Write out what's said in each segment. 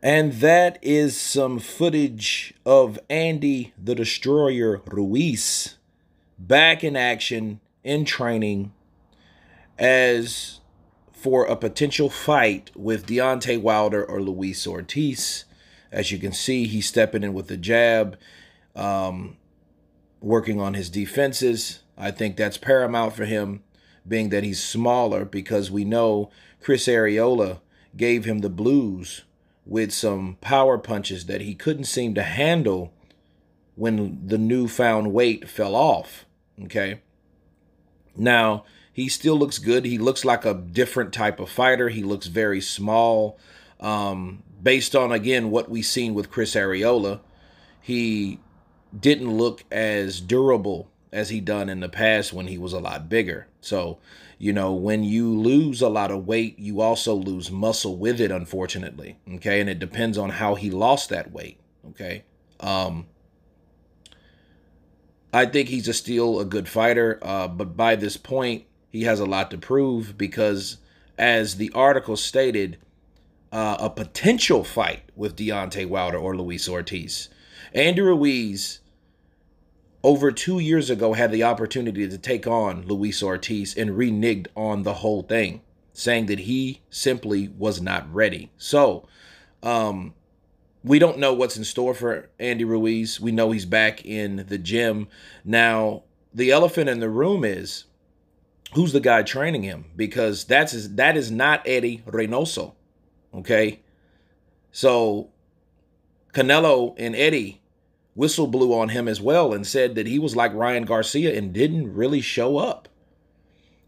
And that is some footage of Andy the Destroyer Ruiz back in action in training as for a potential fight with Deontay Wilder or Luis Ortiz. As you can see, he's stepping in with the jab, um, working on his defenses. I think that's paramount for him, being that he's smaller, because we know Chris Areola gave him the blues with some power punches that he couldn't seem to handle when the newfound weight fell off. Okay. Now, he still looks good. He looks like a different type of fighter. He looks very small. Um, based on again what we've seen with Chris Areola, he didn't look as durable as he done in the past when he was a lot bigger. So, you know, when you lose a lot of weight, you also lose muscle with it, unfortunately. Okay. And it depends on how he lost that weight. Okay. Um, I think he's a still a good fighter, uh, but by this point, he has a lot to prove because, as the article stated, uh, a potential fight with Deontay Wilder or Luis Ortiz. Andy Ruiz, over two years ago, had the opportunity to take on Luis Ortiz and reneged on the whole thing, saying that he simply was not ready. So, um, we don't know what's in store for Andy Ruiz. We know he's back in the gym. Now, the elephant in the room is who's the guy training him because that's his, that is not Eddie Reynoso. Okay. So Canelo and Eddie whistle blew on him as well and said that he was like Ryan Garcia and didn't really show up.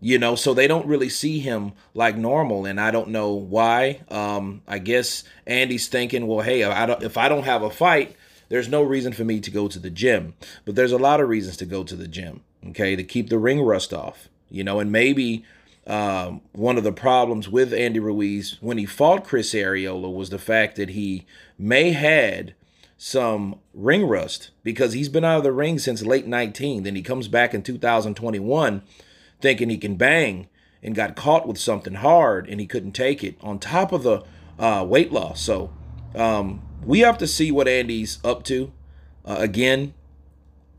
You know, so they don't really see him like normal, and I don't know why. Um, I guess Andy's thinking, well, hey, I don't, if I don't have a fight, there's no reason for me to go to the gym. But there's a lot of reasons to go to the gym, okay, to keep the ring rust off you know, and maybe um, one of the problems with Andy Ruiz when he fought Chris Areola was the fact that he may had some ring rust because he's been out of the ring since late 19. Then he comes back in 2021 thinking he can bang and got caught with something hard and he couldn't take it on top of the uh, weight loss. So um, we have to see what Andy's up to. Uh, again,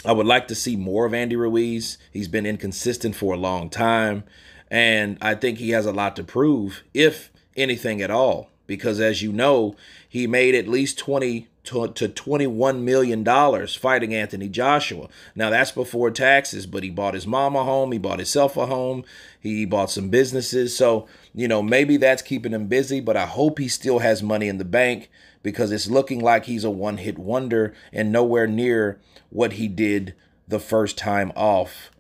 I would like to see more of Andy Ruiz. He's been inconsistent for a long time, and I think he has a lot to prove, if anything at all because, as you know, he made at least 20 to, 21 million dollars fighting Anthony Joshua. Now that's before taxes, but he bought his mom a home, he bought himself a home, he bought some businesses. So, you know, maybe that's keeping him busy, but I hope he still has money in the bank because it's looking like he's a one-hit wonder and nowhere near what he did the first time off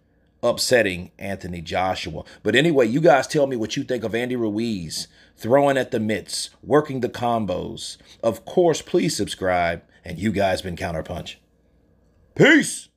upsetting Anthony Joshua. But anyway, you guys tell me what you think of Andy Ruiz throwing at the mitts, working the combos. Of course, please subscribe, and you guys been Counterpunch. Peace!